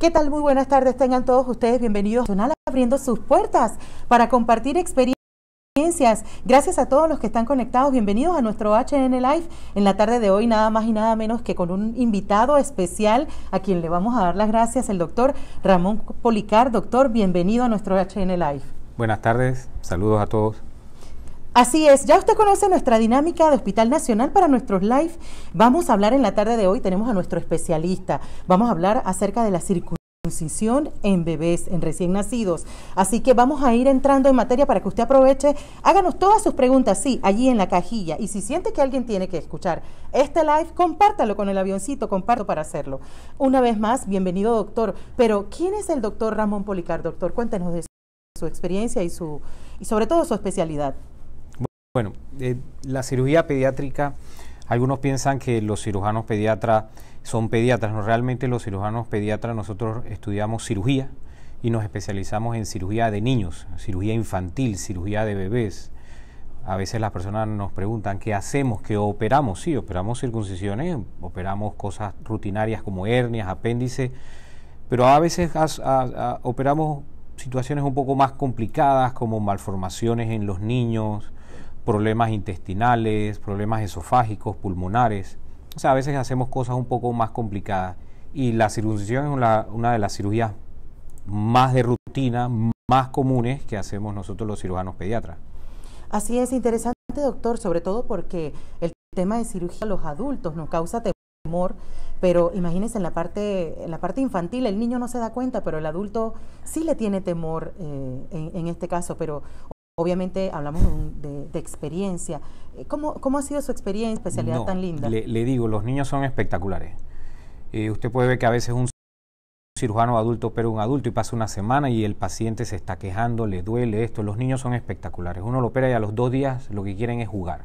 ¿Qué tal? Muy buenas tardes. Tengan todos ustedes bienvenidos a abriendo sus puertas para compartir experiencias Gracias a todos los que están conectados. Bienvenidos a nuestro HN Live. En la tarde de hoy, nada más y nada menos que con un invitado especial a quien le vamos a dar las gracias, el doctor Ramón Policar. Doctor, bienvenido a nuestro HN Live. Buenas tardes, saludos a todos. Así es, ya usted conoce nuestra dinámica de Hospital Nacional para nuestros live. Vamos a hablar en la tarde de hoy, tenemos a nuestro especialista. Vamos a hablar acerca de la circuncisión en bebés, en recién nacidos. Así que vamos a ir entrando en materia para que usted aproveche. Háganos todas sus preguntas, sí, allí en la cajilla. Y si siente que alguien tiene que escuchar este live, compártalo con el avioncito, comparto para hacerlo. Una vez más, bienvenido doctor. Pero, ¿quién es el doctor Ramón Policar? Doctor, cuéntenos de su experiencia y, su, y sobre todo su especialidad. Bueno, eh, la cirugía pediátrica, algunos piensan que los cirujanos pediatras son pediatras, no realmente los cirujanos pediatras nosotros estudiamos cirugía y nos especializamos en cirugía de niños, cirugía infantil, cirugía de bebés. A veces las personas nos preguntan qué hacemos, qué operamos. Sí, operamos circuncisiones, operamos cosas rutinarias como hernias, apéndices, pero a veces operamos situaciones un poco más complicadas como malformaciones en los niños, problemas intestinales, problemas esofágicos, pulmonares. O sea, a veces hacemos cosas un poco más complicadas. Y la circuncisión es una, de las cirugías más de rutina, más comunes que hacemos nosotros los cirujanos pediatras. Así es, interesante doctor, sobre todo porque el tema de cirugía a los adultos nos causa temor, pero imagínense en la parte, en la parte infantil el niño no se da cuenta, pero el adulto sí le tiene temor eh, en, en este caso, pero Obviamente hablamos de, experiencia. Eh, ¿Cómo, ha sido su experiencia, especialidad tan linda? Le, digo, los niños son espectaculares. Eh, usted puede ver que a veces un cirujano adulto pero un adulto y pasa una semana y el paciente se está quejando, le duele esto. Los niños son espectaculares. Uno lo opera y a los dos días lo que quieren es jugar.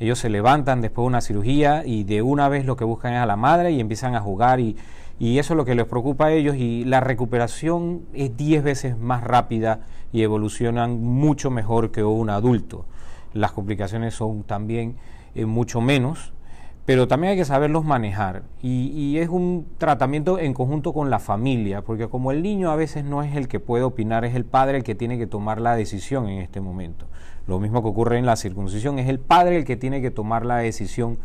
Ellos se levantan después de una cirugía y de una vez lo que buscan es a la madre y empiezan a jugar y, y eso es lo que les preocupa a ellos y la recuperación es 10 veces más rápida y evolucionan mucho mejor que un adulto. Las complicaciones son también eh, mucho menos, pero también hay que saberlos manejar. Y, es un tratamiento en conjunto con la familia, porque como el niño a veces no es el que puede opinar, es el padre el que tiene que tomar la decisión en este momento. Lo mismo que ocurre en la circuncisión, es el padre el que tiene que tomar la decisión,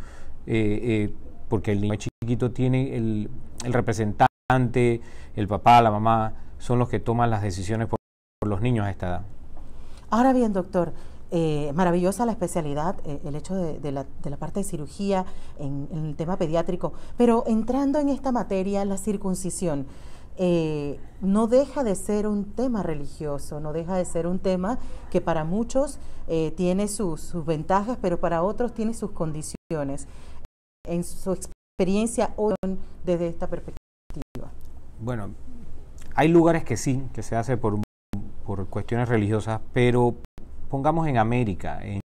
eh, eh, porque el niño chiquito tiene el, representante, el papá, la mamá, son los que toman las decisiones los niños a esta edad. Ahora bien, doctor, eh, maravillosa la especialidad, eh, el hecho de, la, parte de cirugía en, el tema pediátrico, pero entrando en esta materia, la circuncisión, eh, no deja de ser un tema religioso, no deja de ser un tema que para muchos tiene sus, ventajas, pero para otros tiene sus condiciones. En su experiencia hoy, desde esta perspectiva. Bueno, hay lugares que sí, que se hace por un por cuestiones religiosas, pero pongamos en América, en,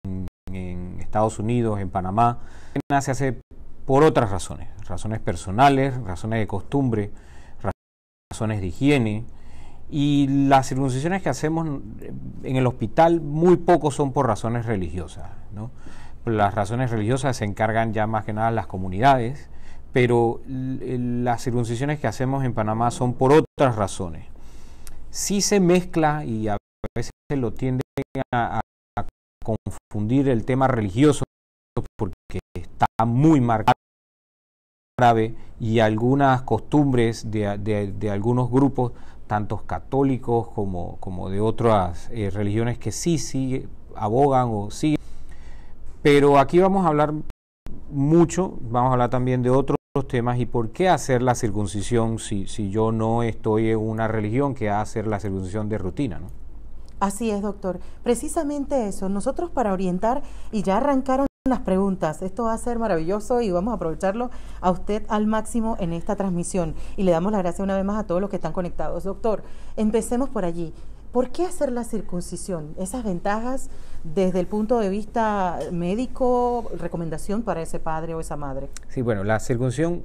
Estados Unidos, en Panamá, se hace por otras razones, razones personales, razones de costumbre, razones de higiene, y las circuncisiones que hacemos en el hospital muy pocos son por razones religiosas. Las razones religiosas se encargan ya más que nada las comunidades, pero eh, las circuncisiones que hacemos en Panamá son por otras razones sí se mezcla y a veces lo tiende a, confundir el tema religioso porque está muy marcado árabe y algunas costumbres de, algunos grupos, tantos católicos como, como de otras eh, religiones que sí, sí abogan o siguen. Pero aquí vamos a hablar mucho, vamos a hablar también de otros los temas y por qué hacer la circuncisión si, si yo no estoy en una religión que hace la circuncisión de rutina, ¿no? Así es, doctor. Precisamente eso. Nosotros para orientar y ya arrancaron las preguntas. Esto va a ser maravilloso y vamos a aprovecharlo a usted al máximo en esta transmisión. Y le damos las gracias una vez más a todos los que están conectados. Doctor, empecemos por allí. ¿Por qué hacer la circuncisión? Esas ventajas desde el punto de vista médico, recomendación para ese padre o esa madre. Sí, bueno, la circuncisión,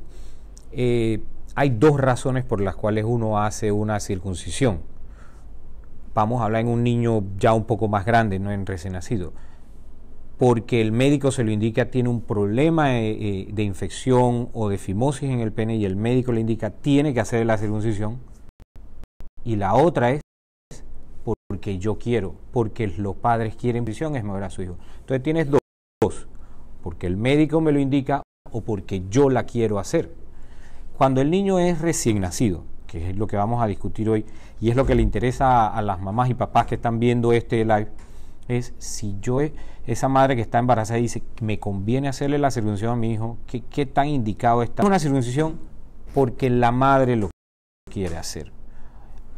eh, hay dos razones por las cuales uno hace una circuncisión. Vamos a hablar en un niño ya un poco más grande, no en recién nacido. Porque el médico se lo indica, tiene un problema eh, eh, de infección o de fimosis en el pene y el médico le indica, tiene que hacer la circuncisión. Y la otra es que yo quiero, porque los padres quieren prisión, es mejor a su hijo. Entonces tienes dos, porque el médico me lo indica o porque yo la quiero hacer. Cuando el niño es recién nacido, que es lo que vamos a discutir hoy, y es lo que le interesa a, las mamás y papás que están viendo este live, es si yo, esa madre que está embarazada dice, me conviene hacerle la circuncisión a mi hijo, que tan indicado está? Una circuncisión porque la madre lo quiere hacer.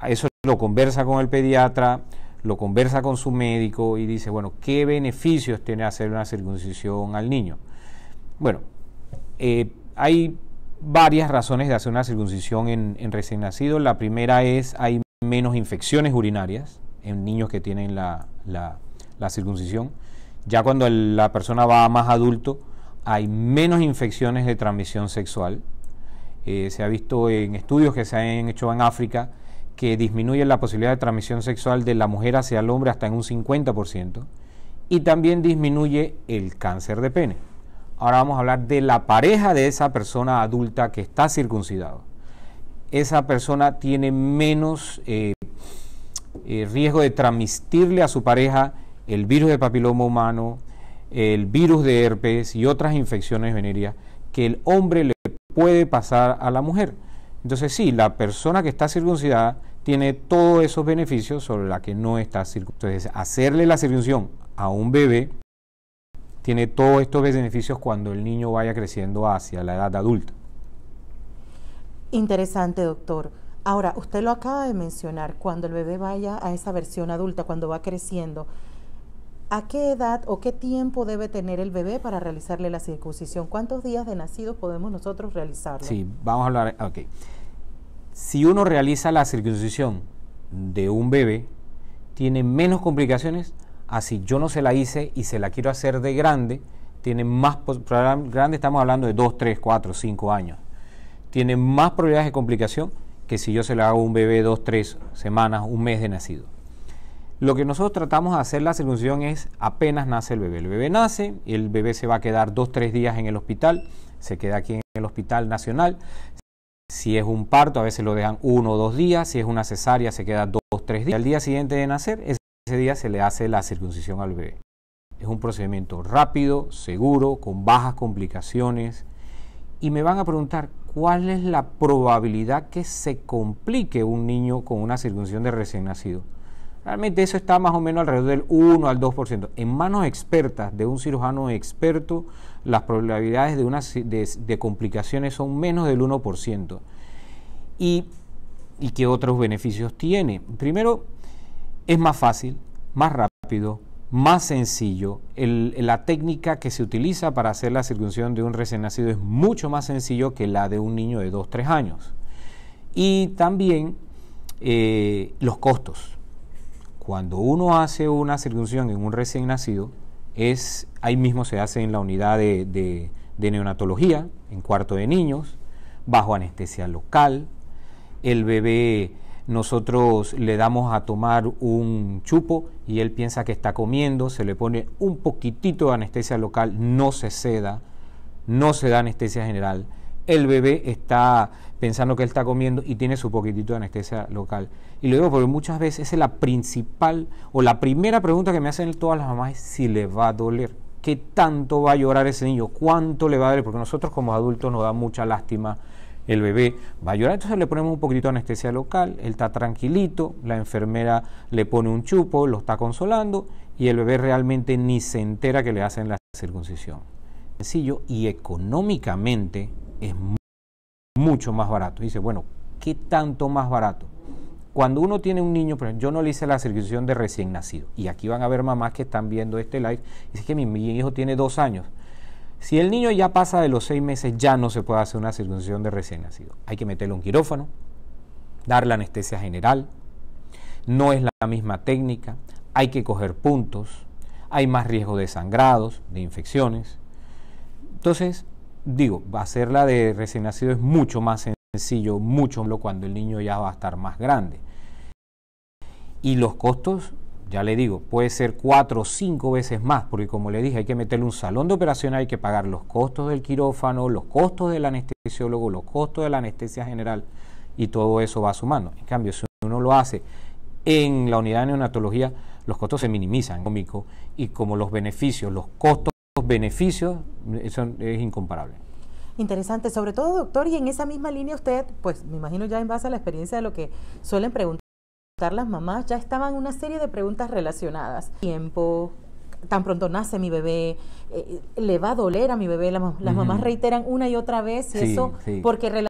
Eso lo conversa con el pediatra, lo conversa con su médico y dice, bueno, ¿qué beneficios tiene hacer una circuncisión al niño? Bueno, eh, hay varias razones de hacer una circuncisión en, recién nacido. La primera es, hay menos infecciones urinarias en niños que tienen la, circuncisión. Ya cuando la persona va más adulto, hay menos infecciones de transmisión sexual. Eh, se ha visto en estudios que se han hecho en África, que disminuye la posibilidad de transmisión sexual de la mujer hacia el hombre hasta en un 50%, y también disminuye el cáncer de pene. Ahora vamos a hablar de la pareja de esa persona adulta que está circuncidado. Esa persona tiene menos eh, eh, riesgo de transmitirle a su pareja el virus de papiloma humano, el virus de herpes y otras infecciones venéreas que el hombre le puede pasar a la mujer. Entonces sí, la persona que está circuncidada tiene todos esos beneficios sobre la que no está circuncidada. Entonces, hacerle la circuncisión a un bebé tiene todos estos beneficios cuando el niño vaya creciendo hacia la edad adulta. Interesante, doctor. Ahora, usted lo acaba de mencionar, cuando el bebé vaya a esa versión adulta, cuando va creciendo, ¿a qué edad o qué tiempo debe tener el bebé para realizarle la circuncisión? ¿Cuántos días de nacido podemos nosotros realizarlo? Sí, vamos a hablar, ok si uno realiza la circuncisión de un bebé, tiene menos complicaciones así ah, yo no se la hice y se la quiero hacer de grande, tiene más grande estamos hablando de 2, 3, 4, 5 años. Tiene más probabilidades de complicación que si yo se la hago a un bebé 2, 3 semanas, un mes de nacido. Lo que nosotros tratamos de hacer la circuncisión es apenas nace el bebé. El bebé nace, el bebé se va a quedar 2, 3 días en el hospital, se queda aquí en el Hospital Nacional, si es un parto, a veces lo dejan uno o dos días. Si es una cesárea, se queda dos o tres días. Al día siguiente de nacer, ese día se le hace la circuncisión al bebé. Es un procedimiento rápido, seguro, con bajas complicaciones. Y me van a preguntar, ¿cuál es la probabilidad que se complique un niño con una circuncisión de recién nacido? Realmente eso está más o menos alrededor del 1 al 2%. En manos expertas de un cirujano experto, las probabilidades de, una, de, complicaciones son menos del 1%. Y, ¿Y qué otros beneficios tiene? Primero, es más fácil, más rápido, más sencillo. la técnica que se utiliza para hacer la circuncisión de un recién nacido es mucho más sencillo que la de un niño de 2, 3 años. Y también eh, los costos cuando uno hace una circuncisión en un recién nacido, es ahí mismo se hace en la unidad de, neonatología, en cuarto de niños, bajo anestesia local. El bebé nosotros le damos a tomar un chupo y él piensa que está comiendo, se le pone un poquitito de anestesia local, no se ceda no se da anestesia general. El bebé está pensando que él está comiendo y tiene su poquitito de anestesia local. Y lo digo porque muchas veces es la principal o la primera pregunta que me hacen todas las mamás es si le va a doler. ¿Qué tanto va a llorar ese niño? ¿Cuánto le va a doler? Porque nosotros como adultos nos da mucha lástima el bebé va a llorar, entonces le ponemos un poquito de anestesia local, él está tranquilito, la enfermera le pone un chupo, lo está consolando y el bebé realmente ni se entera que le hacen la circuncisión. Sencillo y económicamente es mucho más barato. Dice, bueno, ¿qué tanto más barato? Cuando uno tiene un niño, por ejemplo, yo no le hice la circuncisión de recién nacido. Y aquí van a ver mamás que están viendo este live. Dice que mi, hijo tiene dos años. Si el niño ya pasa de los seis meses, ya no se puede hacer una circuncisión de recién nacido. Hay que meterle un quirófano, darle anestesia general. No es la misma técnica. Hay que coger puntos. Hay más riesgo de sangrados, de infecciones. Entonces, digo, hacerla de recién nacido es mucho más sencillo sencillo, mucho cuando el niño ya va a estar más grande. Y los costos, ya le digo, puede ser cuatro o cinco veces más, porque como le dije, hay que meterle un salón de operación, hay que pagar los costos del quirófano, los costos del anestesiólogo, los costos de la anestesia general, y todo eso va sumando. En cambio, si uno lo hace en la unidad de neonatología, los costos se minimizan, y como los beneficios, los costos, los beneficios, eso es incomparable. Interesante, sobre todo doctor, y en esa misma línea usted, pues me imagino ya en base a la experiencia de lo que suelen preguntar las mamás, ya estaban una serie de preguntas relacionadas. Tiempo, tan pronto nace mi bebé, eh, le va a doler a mi bebé, las, mamás reiteran una y otra vez eso porque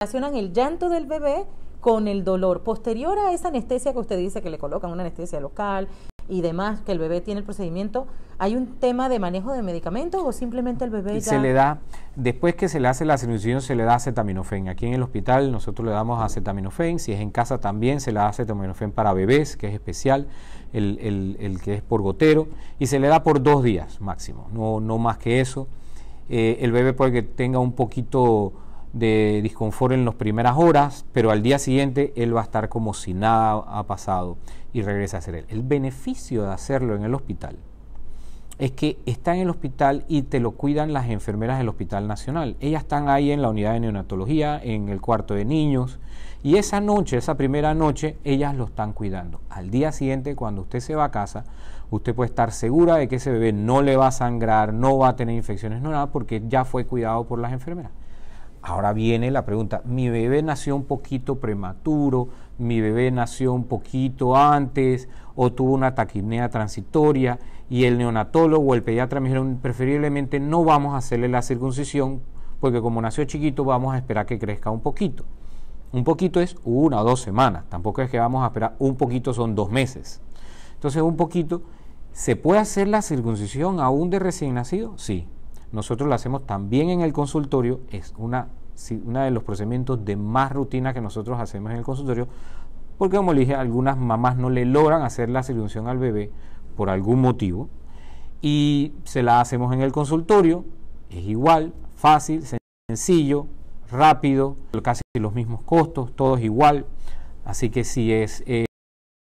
relacionan el llanto del bebé con el dolor posterior a esa anestesia que usted dice que le colocan, una anestesia local, y demás, que el bebé tiene el procedimiento, ¿hay un tema de manejo de medicamentos o simplemente el bebé Se le da, después que se le hace la cirugía, se le da acetaminofén. Aquí en el hospital nosotros le damos acetaminofén, si es en casa también se le da acetaminofén para bebés, que es especial, el, que es por gotero, y se le da por dos días máximo, no, no más que eso. Eh, el bebé puede que tenga un poquito de disconfort en las primeras horas, pero al día siguiente él va a estar como si nada ha pasado y regresa a ser él. El beneficio de hacerlo en el hospital es que está en el hospital y te lo cuidan las enfermeras del Hospital Nacional. Ellas están ahí en la unidad de neonatología, en el cuarto de niños, y esa noche, esa primera noche, ellas lo están cuidando. Al día siguiente, cuando usted se va a casa, usted puede estar segura de que ese bebé no le va a sangrar, no va a tener infecciones, no nada, porque ya fue cuidado por las enfermeras. Ahora viene la pregunta, mi bebé nació un poquito prematuro, mi bebé nació un poquito antes o tuvo una taquipnea transitoria y el neonatólogo o el pediatra me dijeron preferiblemente no vamos a hacerle la circuncisión porque como nació chiquito vamos a esperar que crezca un poquito. Un poquito es una o dos semanas, tampoco es que vamos a esperar un poquito son dos meses. Entonces un poquito, ¿se puede hacer la circuncisión aún de recién nacido? Sí, nosotros la hacemos también en el consultorio, es una, de los procedimientos de más rutina que nosotros hacemos en el consultorio, porque como le dije, algunas mamás no le logran hacer la circuncisión al bebé por algún motivo y se la hacemos en el consultorio, es igual, fácil, sencillo, rápido, casi los mismos costos, todo es igual, así que si eh,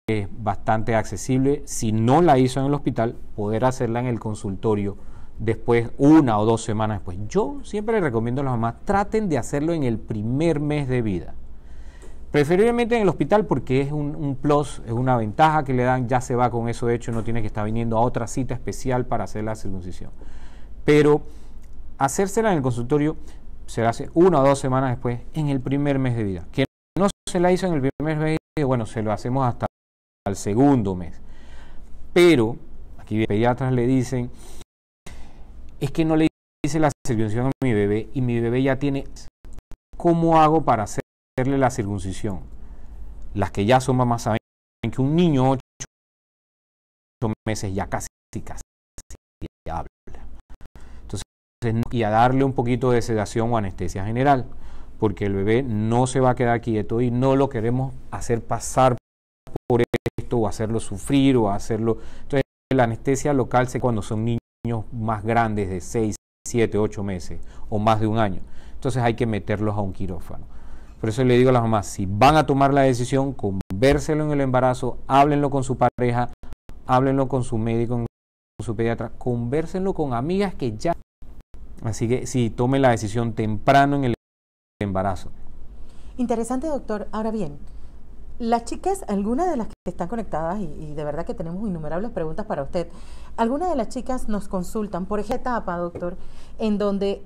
es... bastante accesible, si no la hizo en el hospital, poder hacerla en el consultorio después, una o dos semanas después. Yo siempre les recomiendo a las mamás, traten de hacerlo en el primer mes de vida. Preferiblemente en el hospital porque es un, plus, es una ventaja que le dan, ya se va con eso hecho, no tiene que estar viniendo a otra cita especial para hacer la circuncisión. Pero hacérsela en el consultorio se la hace una o dos semanas después, en el primer mes de vida. Que no se la hizo en el primer mes de vida, bueno, se lo hacemos hasta el segundo mes. Pero, aquí pediatras le dicen, es que no le hice la circuncisión a mi bebé y mi bebé ya tiene... ¿Cómo hago para hacerle la circuncisión? Las que ya son mamás saben que un niño 8 meses ya casi, casi habla. Entonces, y a darle un poquito de sedación o anestesia general, porque el bebé no se va a quedar quieto y no lo queremos hacer pasar por esto o hacerlo sufrir o hacerlo... Entonces, la anestesia local se cuando son niños niños más grandes de 6, 7, 8 meses o más de un año. Entonces hay que meterlos a un quirófano. Por eso le digo a las mamás, si van a tomar la decisión, convérselo en el embarazo, háblenlo con su pareja, háblenlo con su médico, con su pediatra, convérsenlo con amigas que ya... Así que si sí, tomen la decisión temprano en el embarazo. Interesante, doctor. Ahora bien, las chicas, algunas de las que están conectadas, y de verdad que tenemos innumerables preguntas para usted, algunas de las chicas nos consultan por esa etapa, doctor, en donde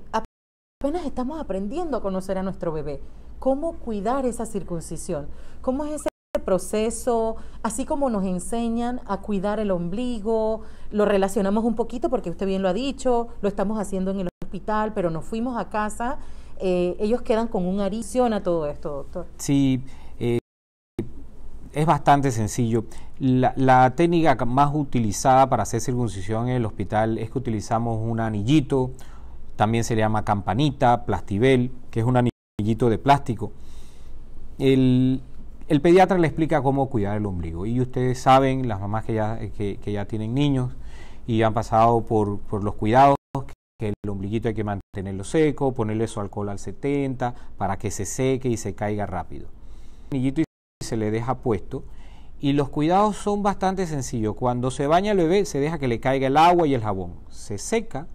apenas estamos aprendiendo a conocer a nuestro bebé. ¿Cómo cuidar esa circuncisión? ¿Cómo es ese proceso, así como nos enseñan a cuidar el ombligo, lo relacionamos un poquito porque usted bien lo ha dicho, lo estamos haciendo en el hospital, pero nos fuimos a casa, eh, ellos quedan con un arición a todo esto, doctor. Sí, es bastante sencillo. La, técnica más utilizada para hacer circuncisión en el hospital es que utilizamos un anillito, también se le llama campanita, plastibel, que es un anillito de plástico. El, pediatra le explica cómo cuidar el ombligo y ustedes saben, las mamás que ya, ya tienen niños y han pasado por, por los cuidados, que el ombliguito hay que mantenerlo seco, ponerle su alcohol al 70 para que se seque y se caiga rápido se le deja puesto. Y los cuidados son bastante sencillos. Cuando se baña el bebé, se deja que le caiga el agua y el jabón. Se seca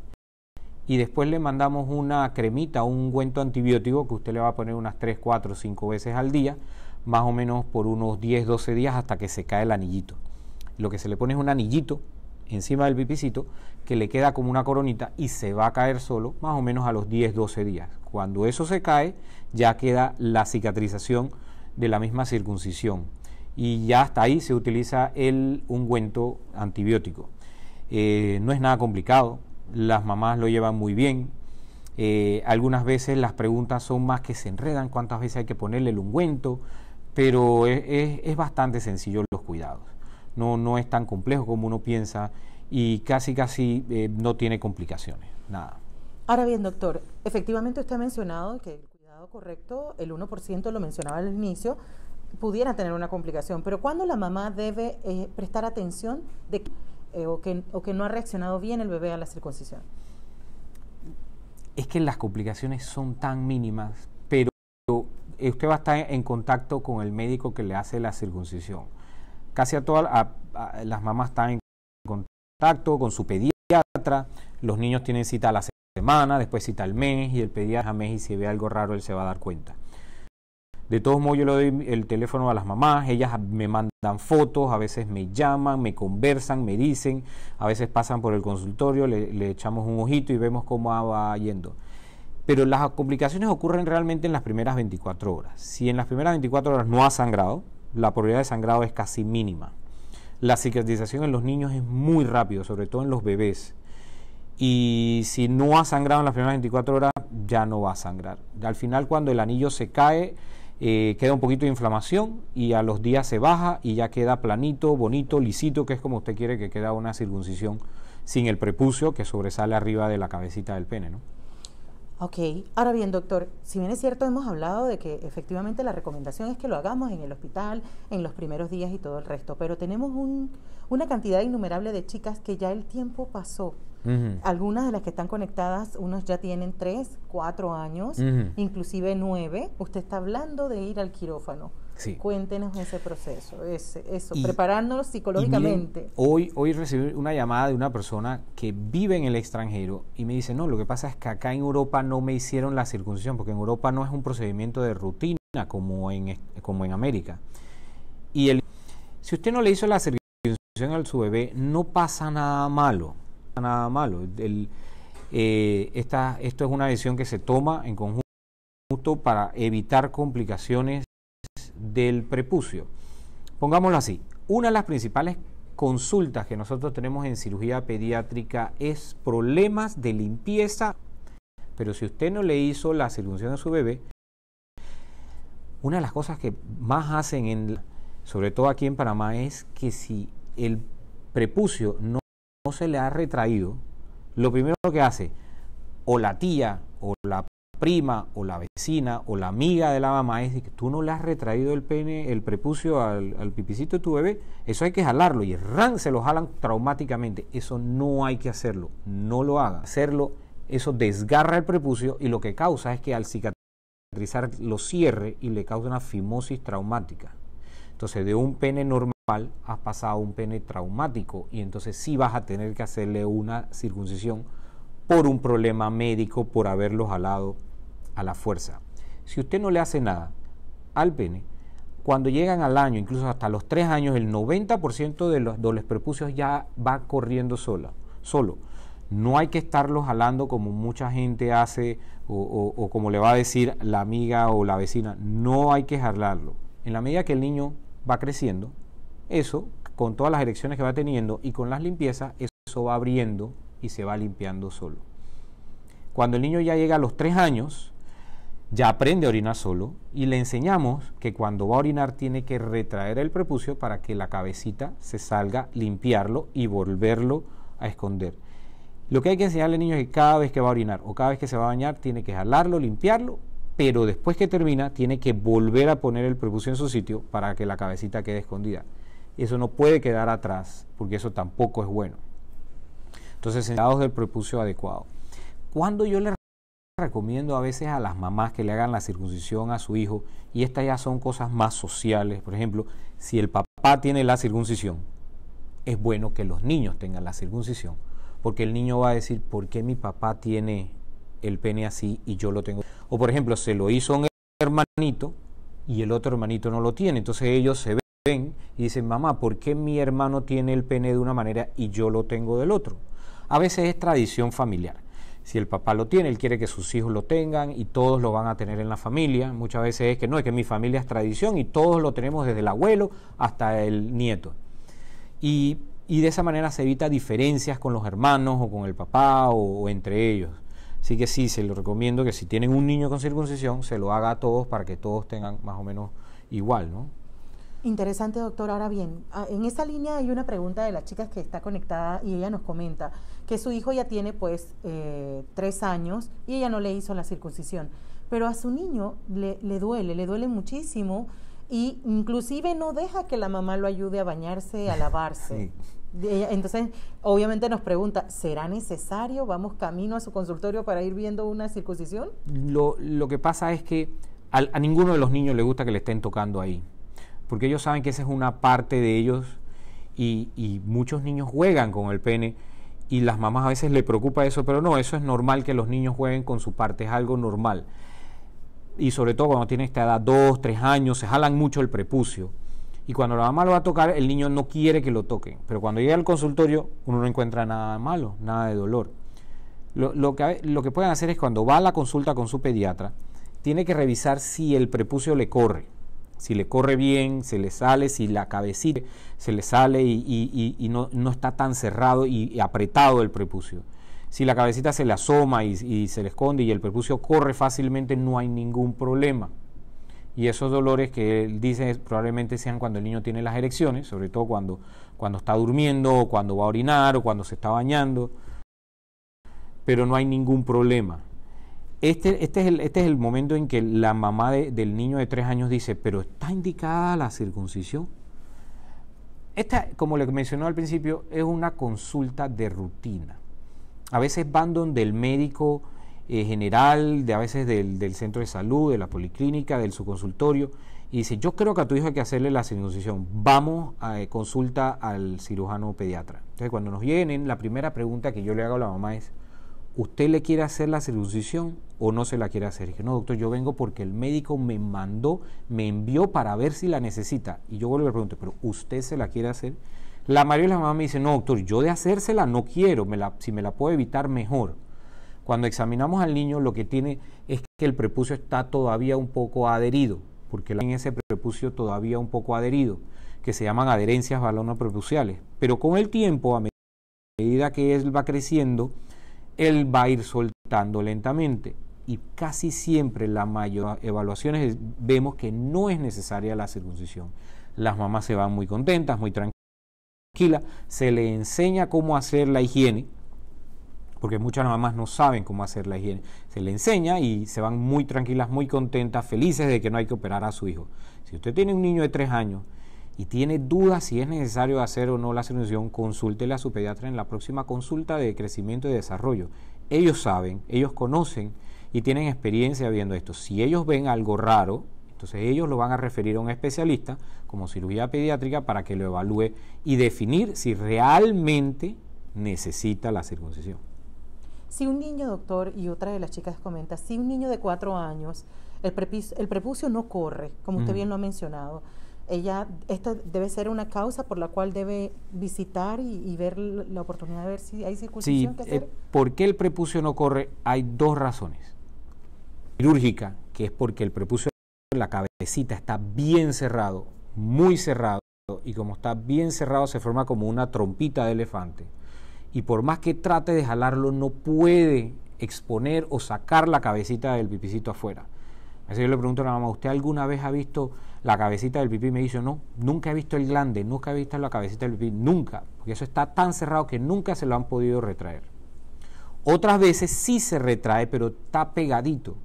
y después le mandamos una cremita, un ungüento antibiótico que usted le va a poner unas 3, 4, 5 veces al día, más o menos por unos 10, 12 días hasta que se cae el anillito. Lo que se le pone es un anillito encima del pipicito que le queda como una coronita y se va a caer solo más o menos a los 10, 12 días. Cuando eso se cae, ya queda la cicatrización de la misma circuncisión. Y ya hasta ahí se utiliza el ungüento antibiótico. Eh, no es nada complicado, las mamás lo llevan muy bien. Eh, algunas veces las preguntas son más que se enredan, cuántas veces hay que ponerle el ungüento, pero es, bastante sencillo los cuidados. No, no es tan complejo como uno piensa y casi casi eh, no tiene complicaciones, nada. Ahora bien, doctor, efectivamente usted ha mencionado que correcto, el 1% lo mencionaba al inicio, pudiera tener una complicación, pero ¿cuándo la mamá debe eh, prestar atención eh, o, que, no ha reaccionado bien el bebé a la circuncisión? Es que las complicaciones son tan mínimas, pero usted va a estar en contacto con el médico que le hace la circuncisión. Casi a todas las mamás están en contacto con su pediatra, los niños tienen cita a las semana, después cita al mes y el pediatra a mes y si ve algo raro él se va a dar cuenta. De todos modos yo le doy el teléfono a las mamás, ellas me mandan fotos, a veces me llaman, me conversan, me dicen, a veces pasan por el consultorio, le, echamos un ojito y vemos cómo va yendo. Pero las complicaciones ocurren realmente en las primeras 24 horas. Si en las primeras 24 horas no ha sangrado, la probabilidad de sangrado es casi mínima. La cicatrización en los niños es muy rápido, sobre todo en los bebés y si no ha sangrado en las primeras 24 horas, ya no va a sangrar. Al final, cuando el anillo se cae, eh, queda un poquito de inflamación y a los días se baja y ya queda planito, bonito, lisito, que es como usted quiere que queda una circuncisión sin el prepucio que sobresale arriba de la cabecita del pene, ¿no? Ok, ahora bien, doctor, si bien es cierto, hemos hablado de que efectivamente la recomendación es que lo hagamos en el hospital, en los primeros días y todo el resto, pero tenemos una cantidad innumerable de chicas que ya el tiempo pasó algunas de las que están conectadas, unos ya tienen tres, cuatro años, inclusive nueve. Usted está hablando de ir al quirófano. Sí. Cuéntenos ese proceso, ese, eso, preparándonos psicológicamente. hoy, hoy recibí una llamada de una persona que vive en el extranjero y me dice, no, lo que pasa es que acá en Europa no me hicieron la circuncisión, porque en Europa no es un procedimiento de rutina como en, como en América. Y el, si usted no le hizo la circuncisión a su bebé, no pasa nada malo nada malo. El, eh, esto es una decisión que se toma en conjunto para evitar complicaciones del prepucio. Pongámoslo así, una de las principales consultas que nosotros tenemos en cirugía pediátrica es problemas de limpieza, pero si usted no le hizo la cirugía a su bebé, una de las cosas que más hacen, en, sobre todo aquí en Panamá, es que si el prepucio no no se le ha retraído, lo primero que hace o la tía o la prima o la vecina o la amiga de la mamá es que tú no le has retraído el pene, el prepucio al, pipicito de tu bebé, eso hay que jalarlo y ran, se lo jalan traumáticamente. Eso no hay que hacerlo, no lo haga. Hacerlo, eso desgarra el prepucio y lo que causa es que al cicatrizar lo cierre y le causa una fimosis traumática. Entonces, de un pene normal has pasado un pene traumático y entonces sí vas a tener que hacerle una circuncisión por un problema médico, por haberlo jalado a la fuerza. Si usted no le hace nada al pene, cuando llegan al año, incluso hasta los tres años, el 90% de los, dobles prepucios ya va corriendo sola, solo. No hay que estarlo jalando como mucha gente hace o como le va a decir la amiga o la vecina. No hay que jalarlo. En la medida que el niño va creciendo, eso, con todas las erecciones que va teniendo y con las limpiezas, eso va abriendo y se va limpiando solo. Cuando el niño ya llega a los tres años, ya aprende a orinar solo y le enseñamos que cuando va a orinar tiene que retraer el prepucio para que la cabecita se salga, limpiarlo y volverlo a esconder. Lo que hay que enseñarle al niño es que cada vez que va a orinar o cada vez que se va a bañar tiene que jalarlo, limpiarlo, pero después que termina tiene que volver a poner el prepucio en su sitio para que la cabecita quede escondida eso no puede quedar atrás, porque eso tampoco es bueno. Entonces, sentados del prepucio adecuado. Cuando yo le recomiendo a veces a las mamás que le hagan la circuncisión a su hijo, y estas ya son cosas más sociales, por ejemplo, si el papá tiene la circuncisión, es bueno que los niños tengan la circuncisión, porque el niño va a decir, ¿por qué mi papá tiene el pene así y yo lo tengo? O por ejemplo, se lo hizo un hermanito y el otro hermanito no lo tiene, entonces ellos se ven y dicen, mamá, ¿por qué mi hermano tiene el pene de una manera y yo lo tengo del otro? A veces es tradición familiar. Si el papá lo tiene, él quiere que sus hijos lo tengan y todos lo van a tener en la familia. Muchas veces es que no, es que mi familia es tradición y todos lo tenemos desde el abuelo hasta el nieto. Y, de esa manera se evita diferencias con los hermanos o con el papá o, entre ellos. Así que sí, se lo recomiendo que si tienen un niño con circuncisión, se lo haga a todos para que todos tengan más o menos igual, ¿no? Interesante, doctor. Ahora bien, ah, en esa línea hay una pregunta de las chicas que está conectada y ella nos comenta que su hijo ya tiene pues eh, tres años y ella no le hizo la circuncisión, pero a su niño le, duele, le duele muchísimo y inclusive no deja que la mamá lo ayude a bañarse, a lavarse. Entonces, obviamente nos pregunta, ¿será necesario? ¿Vamos camino a su consultorio para ir viendo una circuncisión? Lo, que pasa es que a ninguno de los niños le gusta que le estén tocando ahí porque ellos saben que esa es una parte de ellos y, muchos niños juegan con el pene y las mamás a veces le preocupa eso, pero no, eso es normal que los niños jueguen con su parte, es algo normal. Y sobre todo cuando tiene esta edad, dos, tres años, se jalan mucho el prepucio. Y cuando la mamá lo va a tocar, el niño no quiere que lo toquen. Pero cuando llega al consultorio, uno no encuentra nada malo, nada de dolor. Lo, lo, que, lo que pueden hacer es cuando va a la consulta con su pediatra, tiene que revisar si el prepucio le corre si le corre bien, se le sale, si la cabecita se le sale y, no, no, está tan cerrado y, apretado el prepucio. Si la cabecita se le asoma y, se le esconde y el prepucio corre fácilmente, no hay ningún problema. Y esos dolores que él dice probablemente sean cuando el niño tiene las erecciones, sobre todo cuando, cuando está durmiendo o cuando va a orinar o cuando se está bañando. Pero no hay ningún problema. Este, este, este, es el, momento en que la mamá del niño de tres años dice, pero está indicada la circuncisión. Esta, como le mencionó al principio, es una consulta de rutina. A veces van donde el médico eh, general, de, a veces del, centro de salud, de la policlínica, del su consultorio, y dice, yo creo que a tu hijo hay que hacerle la circuncisión. Vamos a eh, consulta al cirujano pediatra. Entonces, cuando nos lleguen, la primera pregunta que yo le hago a la mamá es, ¿usted le quiere hacer la circuncisión o no se la quiere hacer? no, doctor, yo vengo porque el médico me mandó, me envió para ver si la necesita. Y yo vuelvo y le pregunto, ¿pero usted se la quiere hacer? La mayoría de las mamás me dicen, no, doctor, yo de hacérsela no quiero, me la, si me la puedo evitar, mejor. Cuando examinamos al niño, lo que tiene es que el prepucio está todavía un poco adherido, porque en ese prepucio todavía un poco adherido, que se llaman adherencias balonoprepuciales. Pero con el tiempo, a medida que él va creciendo, él va a ir soltando lentamente. Y casi siempre en las evaluaciones vemos que no es necesaria la circuncisión. Las mamás se van muy contentas, muy tranquilas, se le enseña cómo hacer la higiene, porque muchas mamás no saben cómo hacer la higiene. Se le enseña y se van muy tranquilas, muy contentas, felices de que no hay que operar a su hijo. Si usted tiene un niño de tres años y tiene dudas si es necesario hacer o no la circuncisión, consulte a su pediatra en la próxima consulta de crecimiento y desarrollo. Ellos saben, ellos conocen y tienen experiencia viendo esto. Si ellos ven algo raro, entonces ellos lo van a referir a un especialista como cirugía pediátrica para que lo evalúe y definir si realmente necesita la circuncisión. Si un niño, doctor, y otra de las chicas comenta, si un niño de cuatro años, el, prepucio, no corre, como usted bien lo ha mencionado, ella, esta debe ser una causa por la cual debe visitar y, ver la oportunidad de ver si hay circunstancias que eh, hacer. ¿por qué el prepucio no corre? Hay dos razones. Quirúrgica, que es porque el prepucio, la cabecita está bien cerrado, muy cerrado, y como está bien cerrado se forma como una trompita de elefante. Y por más que trate de jalarlo, no puede exponer o sacar la cabecita del pipicito afuera. Así yo le pregunto a la mamá, ¿usted alguna vez ha visto la cabecita del pipí. Me dice, no, nunca he visto el glande, nunca he visto la cabecita del pipí, nunca, porque eso está tan cerrado que nunca se lo han podido retraer. Otras veces sí se retrae, pero está pegadito.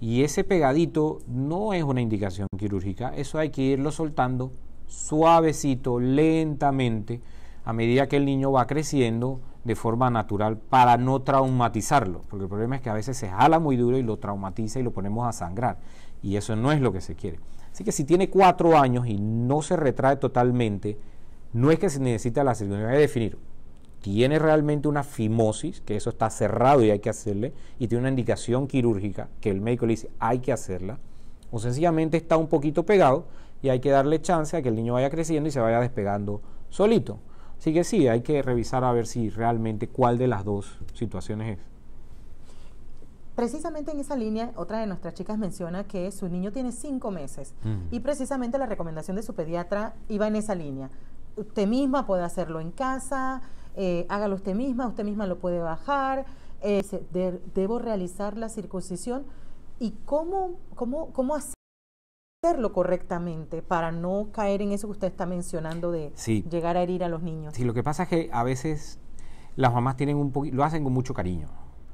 Y ese pegadito no es una indicación quirúrgica, eso hay que irlo soltando suavecito, lentamente, a medida que el niño va creciendo de forma natural para no traumatizarlo, porque el problema es que a veces se jala muy duro y lo traumatiza y lo ponemos a sangrar, y eso no es lo que se quiere. Así que si tiene cuatro años y no se retrae totalmente, no es que se necesita la cirugía que definir. Tiene realmente una fimosis, que eso está cerrado y hay que hacerle, y tiene una indicación quirúrgica que el médico le dice hay que hacerla, o sencillamente está un poquito pegado y hay que darle chance a que el niño vaya creciendo y se vaya despegando solito. Así que sí, hay que revisar a ver si realmente cuál de las dos situaciones es. Precisamente en esa línea, otra de nuestras chicas menciona que su niño tiene cinco meses mm. y precisamente la recomendación de su pediatra iba en esa línea. Usted misma puede hacerlo en casa, eh, hágalo usted misma, usted misma lo puede bajar, eh, debo realizar la circuncisión y cómo, cómo, cómo hacerlo correctamente para no caer en eso que usted está mencionando de llegar a herir a los niños. Sí, lo que pasa es que a veces las mamás tienen un lo hacen con mucho cariño,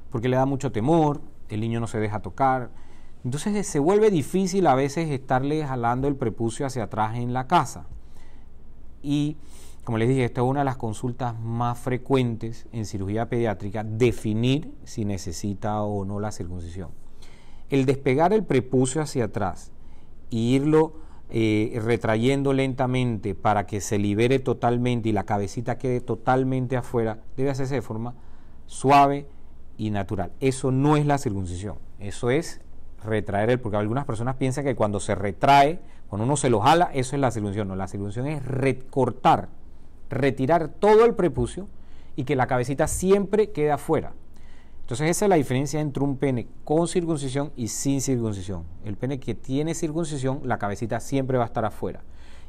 porque le da mucho temor, el niño no se deja tocar. Entonces eh, se vuelve difícil a veces estarle jalando el prepucio hacia atrás en la casa. Y como les dije, esta es una de las consultas más frecuentes en cirugía pediátrica, definir si necesita o no la circuncisión. El despegar el prepucio hacia atrás e irlo eh, retrayendo lentamente para que se libere totalmente y la cabecita quede totalmente afuera, debe hacerse de forma suave, natural. Eso no es la circuncisión, eso es retraer el, porque algunas personas piensan que cuando se retrae, cuando uno se lo jala, eso es la circuncisión. No, la circuncisión es recortar, retirar todo el prepucio y que la cabecita siempre quede afuera. Entonces esa es la diferencia entre un pene con circuncisión y sin circuncisión. El pene que tiene circuncisión, la cabecita siempre va a estar afuera.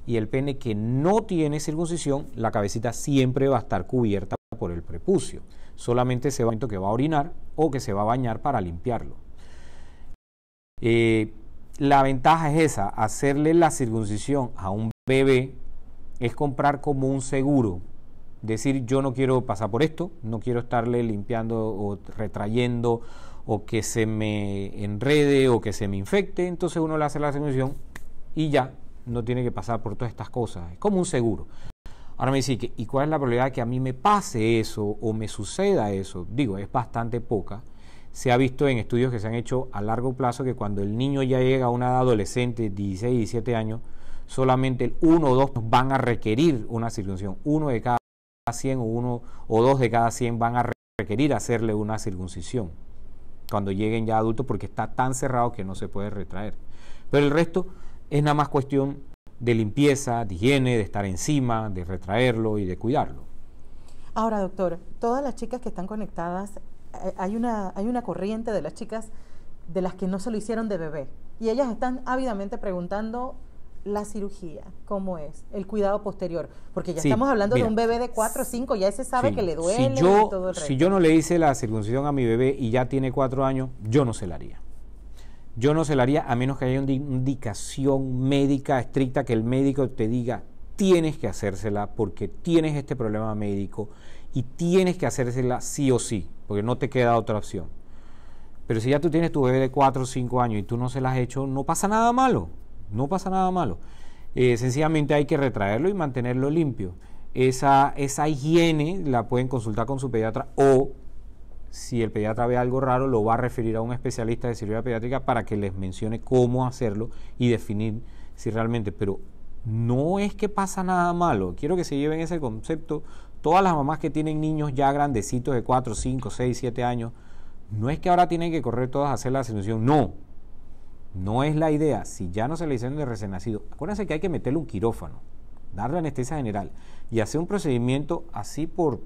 Y el pene que no tiene circuncisión, la cabecita siempre va a estar cubierta por el prepucio solamente se va que va a orinar o que se va a bañar para limpiarlo. Eh, la ventaja es esa, hacerle la circuncisión a un bebé es comprar como un seguro, decir yo no quiero pasar por esto, no quiero estarle limpiando o retrayendo o que se me enrede o que se me infecte, entonces uno le hace la circuncisión y ya no tiene que pasar por todas estas cosas, es como un seguro. Ahora me dice, ¿y cuál es la probabilidad de que a mí me pase eso o me suceda eso? Digo, es bastante poca. Se ha visto en estudios que se han hecho a largo plazo que cuando el niño ya llega a una edad adolescente, 16, 17 años, solamente el 1 o dos van a requerir una circuncisión. Uno de cada 100 o uno o dos de cada 100 van a requerir hacerle una circuncisión cuando lleguen ya adultos porque está tan cerrado que no se puede retraer. Pero el resto es nada más cuestión de limpieza, de higiene, de estar encima, de retraerlo y de cuidarlo. Ahora, doctor, todas las chicas que están conectadas, eh, hay una, hay una corriente de las chicas de las que no se lo hicieron de bebé y ellas están ávidamente preguntando la cirugía, cómo es, el cuidado posterior, porque ya estamos hablando de un bebé de 4 o 5, ya ese sabe que le duele si yo, todo el resto. Si yo no le hice la circuncisión a mi bebé y ya tiene 4 años, yo no se la haría. Yo no se la haría a menos que haya una indicación médica estricta que el médico te diga tienes que hacérsela porque tienes este problema médico y tienes que hacérsela sí o sí, porque no te queda otra opción. Pero si ya tú tienes tu bebé de 4 o 5 años y tú no se la has hecho, no pasa nada malo, no pasa nada malo. Eh, sencillamente hay que retraerlo y mantenerlo limpio. Esa, esa higiene la pueden consultar con su pediatra o si el pediatra ve algo raro, lo va a referir a un especialista de cirugía pediátrica para que les mencione cómo hacerlo y definir si realmente, pero no es que pasa nada malo, quiero que se lleven ese concepto, todas las mamás que tienen niños ya grandecitos de 4, 5, 6, 7 años, no es que ahora tienen que correr todas a hacer la asignación, no, no es la idea, si ya no se le hicieron de recién nacido, acuérdense que hay que meterle un quirófano, darle anestesia general y hacer un procedimiento así por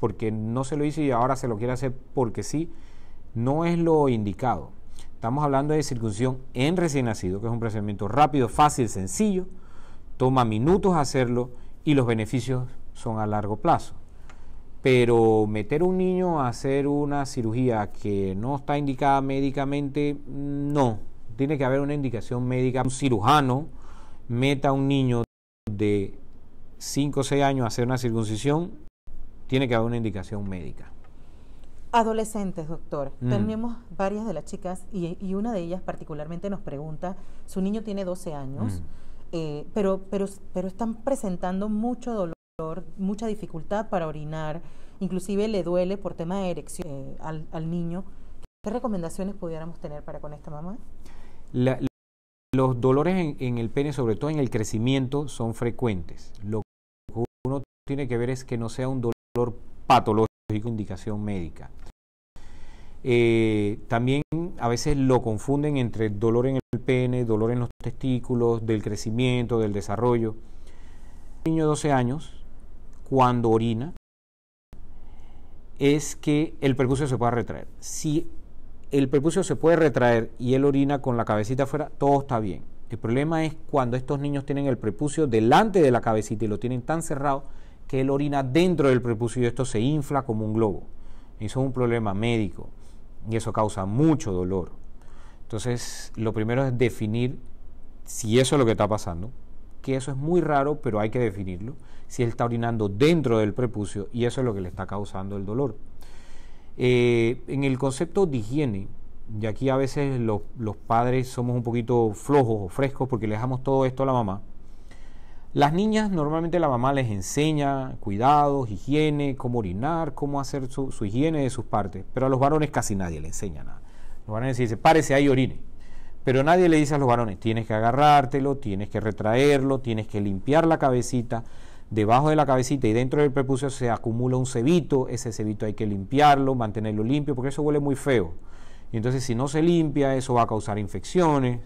porque no se lo hice y ahora se lo quiere hacer porque sí, no es lo indicado. Estamos hablando de circuncisión en recién nacido, que es un procedimiento rápido, fácil, sencillo, toma minutos hacerlo y los beneficios son a largo plazo. Pero meter un niño a hacer una cirugía que no está indicada médicamente, no. Tiene que haber una indicación médica. Un cirujano meta a un niño de 5 o 6 años a hacer una circuncisión, tiene que haber una indicación médica. Adolescentes, doctor. Mm. Tenemos varias de las chicas y, una de ellas particularmente nos pregunta, su niño tiene 12 años, mm. eh, pero, pero, pero están presentando mucho dolor, mucha dificultad para orinar, inclusive le duele por tema de erección eh, al, niño. ¿Qué recomendaciones pudiéramos tener para con esta mamá? los dolores en, en el pene, sobre todo en el crecimiento, son frecuentes. Lo que uno tiene que ver es que no sea un dolor dolor patológico, indicación médica. Eh, también a veces lo confunden entre dolor en el pene, dolor en los testículos, del crecimiento, del desarrollo. Un niño de 12 años, cuando orina, es que el prepucio se puede retraer. Si el prepucio se puede retraer y él orina con la cabecita afuera, todo está bien. El problema es cuando estos niños tienen el prepucio delante de la cabecita y lo tienen tan cerrado que él orina dentro del prepucio y esto se infla como un globo. Eso es un problema médico y eso causa mucho dolor. Entonces, lo primero es definir si eso es lo que está pasando, que eso es muy raro, pero hay que definirlo, si él está orinando dentro del prepucio y eso es lo que le está causando el dolor. Eh, en el concepto de higiene, y aquí a veces los, los padres somos un poquito flojos o frescos porque le dejamos todo esto a la mamá, las niñas normalmente la mamá les enseña cuidados, higiene, cómo orinar, cómo hacer su, higiene de sus partes, pero a los varones casi nadie le enseña nada. Los varones dicen, párese ahí, orine. Pero nadie le dice a los varones, tienes que agarrártelo, tienes que retraerlo, tienes que limpiar la cabecita. Debajo de la cabecita y dentro del prepucio se acumula un cebito, ese cebito hay que limpiarlo, mantenerlo limpio, porque eso huele muy feo. Y entonces si no se limpia, eso va a causar infecciones,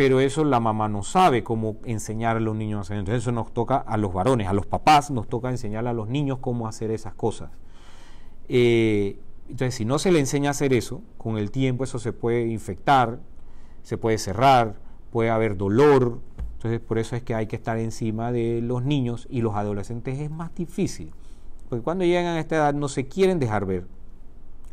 pero eso la mamá no sabe cómo enseñar a los niños a hacer. Entonces eso nos toca a los varones, a los papás, nos toca enseñar a los niños cómo hacer esas cosas. Eh, entonces si no se le enseña a hacer eso, con el tiempo eso se puede infectar, se puede cerrar, puede haber dolor. Entonces por eso es que hay que estar encima de los niños y los adolescentes es más difícil. Porque cuando llegan a esta edad no se quieren dejar ver,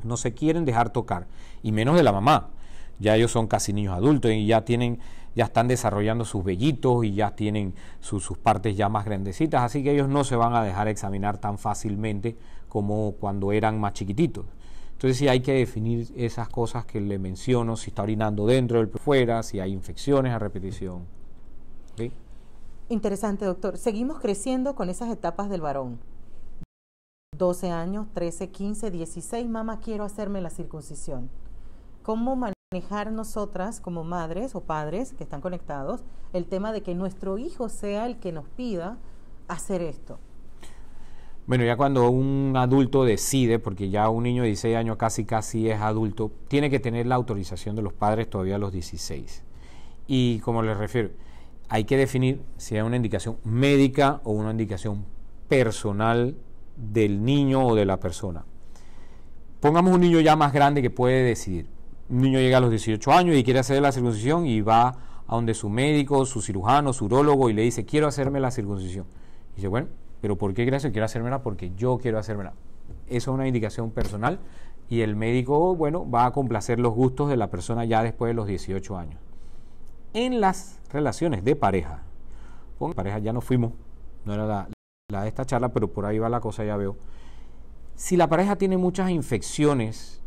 no se quieren dejar tocar, y menos de la mamá ya ellos son casi niños adultos y ya tienen, ya están desarrollando sus vellitos y ya tienen sus partes ya más grandecitas, así que ellos no se van a dejar examinar tan fácilmente como cuando eran más chiquititos. Entonces sí hay que definir esas cosas que le menciono, si está orinando dentro del fuera, si hay infecciones a repetición. ¿Sí? Interesante, doctor. Seguimos creciendo con esas etapas del varón. 12 años, 13, 15, 16, mamá, quiero hacerme la circuncisión. ¿Cómo manejar nosotras como madres o padres que están conectados el tema de que nuestro hijo sea el que nos pida hacer esto. Bueno, ya cuando un adulto decide, porque ya un niño de 16 años casi casi es adulto, tiene que tener la autorización de los padres todavía a los 16. Y como les refiero, hay que definir si hay una indicación médica o una indicación personal del niño o de la persona. Pongamos un niño ya más grande que puede decidir un niño llega a los 18 años y quiere hacer la circuncisión y va a donde su médico, su cirujano, su urologo y le dice, quiero hacerme la circuncisión. Y dice, bueno, pero ¿por qué crees que Quiero hacérmela porque yo quiero hacérmela. Eso es una indicación personal y el médico, bueno, va a complacer los gustos de la persona ya después de los 18 años. En las relaciones de pareja, con pareja ya no fuimos, no era la de esta charla, pero por ahí va la cosa, ya veo. Si la pareja tiene muchas infecciones,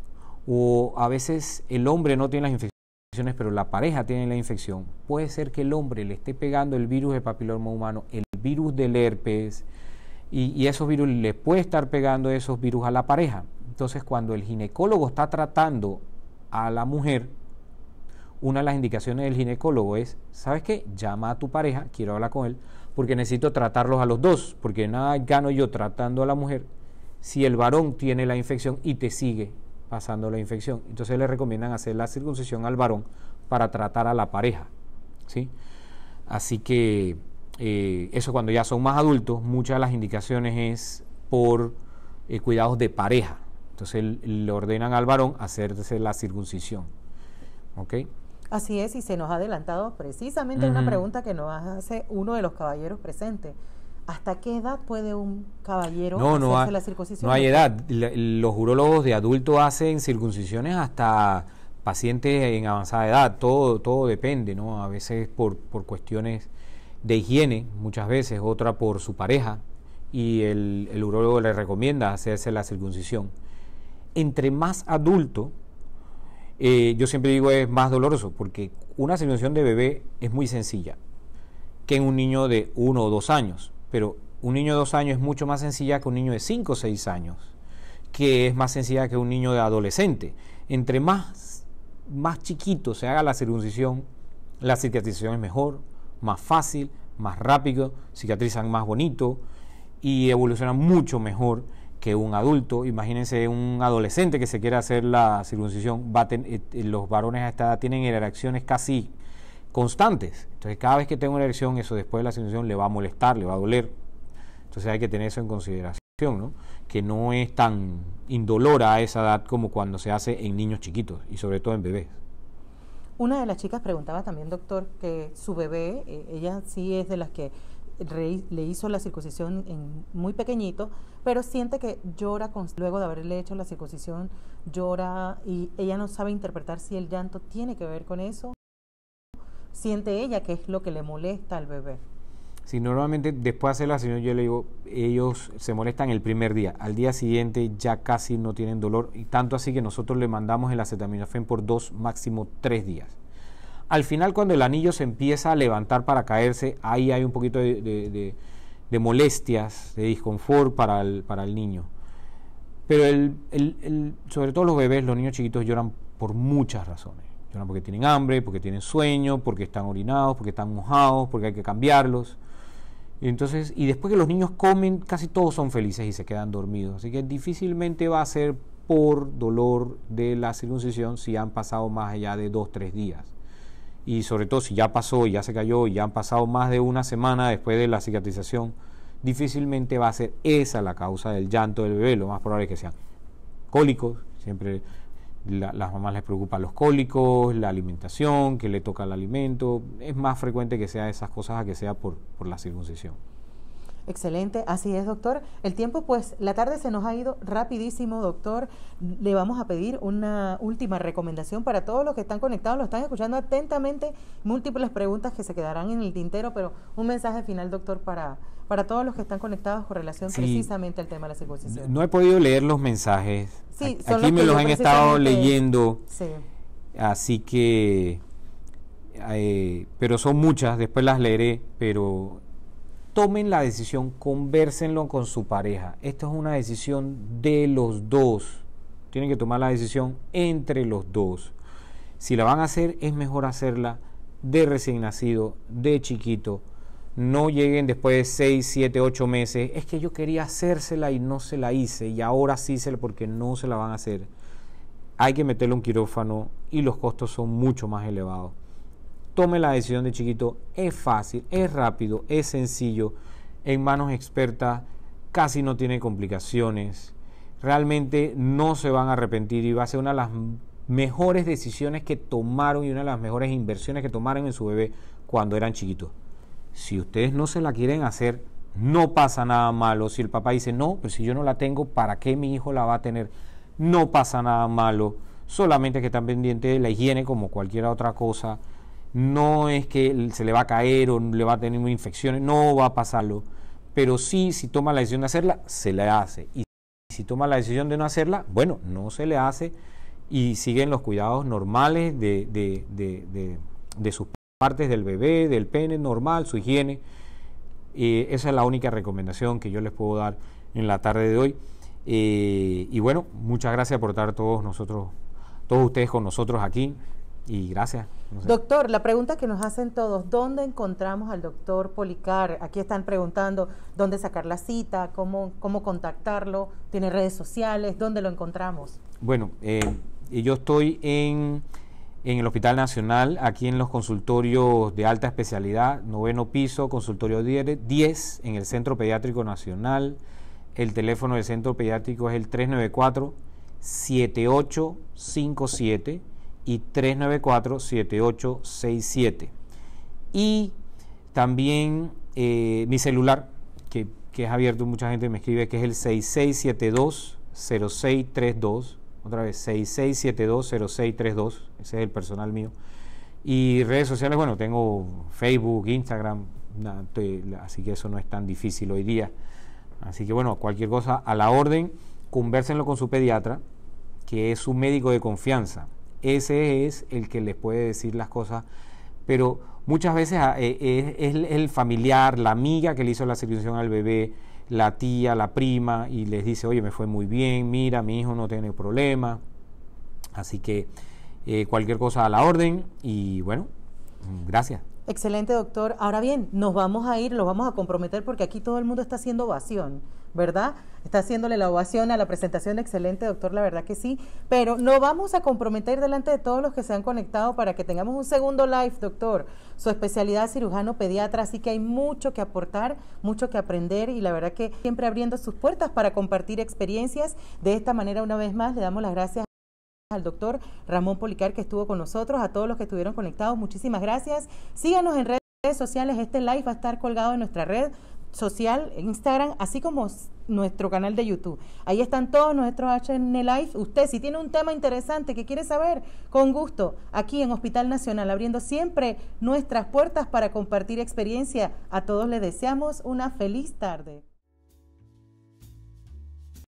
o a veces el hombre no tiene las infecciones, pero la pareja tiene la infección, puede ser que el hombre le esté pegando el virus de papiloma humano, el virus del herpes, y, y esos virus le puede estar pegando esos virus a la pareja. Entonces, cuando el ginecólogo está tratando a la mujer, una de las indicaciones del ginecólogo es, ¿sabes qué? Llama a tu pareja, quiero hablar con él, porque necesito tratarlos a los dos, porque nada gano yo tratando a la mujer si el varón tiene la infección y te sigue pasando la infección. Entonces le recomiendan hacer la circuncisión al varón para tratar a la pareja. ¿sí? Así que eh, eso cuando ya son más adultos, muchas de las indicaciones es por eh, cuidados de pareja. Entonces le ordenan al varón hacerse la circuncisión. ¿Ok? Así es, y se nos ha adelantado precisamente una pregunta que nos hace uno de los caballeros presentes. ¿Hasta qué edad puede un caballero hacerse la circuncisión? No hay edad. Los urologos de adultos hacen circuncisiones hasta pacientes en avanzada edad. Todo, todo depende, ¿no? A veces por, por cuestiones de higiene, muchas veces, otra por su pareja. Y el, el urólogo le recomienda hacerse la circuncisión. Entre más adulto, eh, yo siempre digo es más doloroso, porque una circuncisión de bebé es muy sencilla que en un niño de uno o dos años pero un niño de dos años es mucho más sencilla que un niño de cinco o seis años, que es más sencilla que un niño de adolescente. Entre más, más chiquito se haga la circuncisión, la cicatrización es mejor, más fácil, más rápido, cicatrizan más bonito y evolucionan mucho mejor que un adulto. Imagínense un adolescente que se quiera hacer la circuncisión, va eh, los varones a esta edad tienen erecciones casi constantes. Entonces, cada vez que tenga una erección, eso después de la circuncisión le va a molestar, le va a doler. Entonces, hay que tener eso en consideración, ¿no? Que no es tan indolora a esa edad como cuando se hace en niños chiquitos y sobre todo en bebés. Una de las chicas preguntaba también, doctor, que su bebé, eh, ella sí es de las que le hizo la circuncisión en muy pequeñito, pero siente que llora con, luego de haberle hecho la circuncisión, llora y ella no sabe interpretar si el llanto tiene que ver con eso siente ella que es lo que le molesta al bebé. Si sí, normalmente después de hacer la señora yo le digo, ellos se molestan el primer día, al día siguiente ya casi no tienen dolor, y tanto así que nosotros le mandamos el acetaminofén por dos, máximo tres días. Al final cuando el anillo se empieza a levantar para caerse, ahí hay un poquito de, molestias, de disconfort para el, niño. Pero el, sobre todo los bebés, los niños chiquitos lloran por muchas razones porque tienen hambre, porque tienen sueño, porque están orinados, porque están mojados, porque hay que cambiarlos. Y entonces, y después que los niños comen, casi todos son felices y se quedan dormidos. Así que difícilmente va a ser por dolor de la circuncisión si han pasado más allá de dos, tres días. Y sobre todo si ya pasó, ya se cayó y ya han pasado más de una semana después de la cicatrización, difícilmente va a ser esa la causa del llanto del bebé. Lo más probable es que sean cólicos, siempre las mamás les preocupan los cólicos, la alimentación, que le toca el alimento. Es más frecuente que sea esas cosas a que sea por, por la circuncisión. Excelente, así es, doctor. El tiempo, pues, la tarde se nos ha ido rapidísimo, doctor. Le vamos a pedir una última recomendación para todos los que están conectados, lo están escuchando atentamente, múltiples preguntas que se quedarán en el tintero, pero un mensaje final, doctor, para, para todos los que están conectados con relación precisamente al tema de la circuncisión. No he podido leer los mensajes. Aquí me los han estado leyendo. Sí. Así que, eh, pero son muchas, después las leeré, pero tomen la decisión, conversenlo con su pareja. Esto es una decisión de los dos. Tienen que tomar la decisión entre los dos. Si la van a hacer, es mejor hacerla de recién nacido, de chiquito, no lleguen después de 6, 7, 8 meses, es que yo quería hacérsela y no se la hice y ahora sí se la porque no se la van a hacer. Hay que meterle un quirófano y los costos son mucho más elevados. Tome la decisión de chiquito, es fácil, es rápido, es sencillo, en manos expertas, casi no tiene complicaciones. Realmente no se van a arrepentir y va a ser una de las mejores decisiones que tomaron y una de las mejores inversiones que tomaron en su bebé cuando eran chiquitos si ustedes no se la quieren hacer, no pasa nada malo. Si el papá dice, no, pero si yo no la tengo, ¿para qué mi hijo la va a tener? No pasa nada malo. Solamente que están pendientes de la higiene como cualquier otra cosa. No es que se le va a caer o le va a tener infecciones, no va a pasarlo. Pero sí, si toma la decisión de hacerla, se le hace. Y si toma la decisión de no hacerla, bueno, no se le hace y siguen los cuidados normales de, de, de, de partes del bebé, del pene, normal, su higiene. Eh, esa es la única recomendación que yo les puedo dar en la tarde de hoy. Eh, y bueno, muchas gracias por estar todos nosotros, todos ustedes con nosotros aquí. Y gracias. Doctor, la pregunta que nos hacen todos, ¿dónde encontramos al doctor Policar? Aquí están preguntando dónde sacar la cita, cómo, cómo contactarlo, tiene redes sociales, ¿dónde lo encontramos? Bueno, eh, yo estoy en en el Hospital Nacional, aquí en los consultorios de alta especialidad, noveno piso, consultorio 10, en el Centro Pediátrico Nacional. El teléfono del Centro Pediátrico es el 394-7857 y 394-7867. Y también eh, mi celular, que, que es abierto, mucha gente me escribe, que es el 6672-0632 otra vez, 66720632, ese es el personal mío. Y redes sociales, bueno, tengo Facebook, Instagram, así que eso no es tan difícil hoy día. Así que bueno, cualquier cosa a la orden, conversenlo con su pediatra, que es su médico de confianza. Ese es el que les puede decir las cosas, pero muchas veces ah, eh, eh, es, el familiar, la amiga que le hizo la circuncisión al bebé, la tía, la prima, y les dice, oye, me fue muy bien, mira, mi hijo no tiene problema. Así que eh, cualquier cosa a la orden y bueno, gracias. Excelente, doctor. Ahora bien, nos vamos a ir, los vamos a comprometer porque aquí todo el mundo está haciendo ovación. ¿verdad? Está haciéndole la ovación a la presentación, excelente doctor, la verdad que sí, pero no vamos a comprometer delante de todos los que se han conectado para que tengamos un segundo live, doctor. Su especialidad cirujano pediatra, así que hay mucho que aportar, mucho que aprender y la verdad que siempre abriendo sus puertas para compartir experiencias. De esta manera, una vez más, le damos las gracias al doctor Ramón Policar que estuvo con nosotros, a todos los que estuvieron conectados, muchísimas gracias. Síganos en redes sociales, este live va a estar colgado en nuestra red social, Instagram, así como nuestro canal de YouTube. Ahí están todos nuestros HN Live. Usted, si tiene un tema interesante que quiere saber, con gusto, aquí en Hospital Nacional, abriendo siempre nuestras puertas para compartir experiencia. A todos les deseamos una feliz tarde.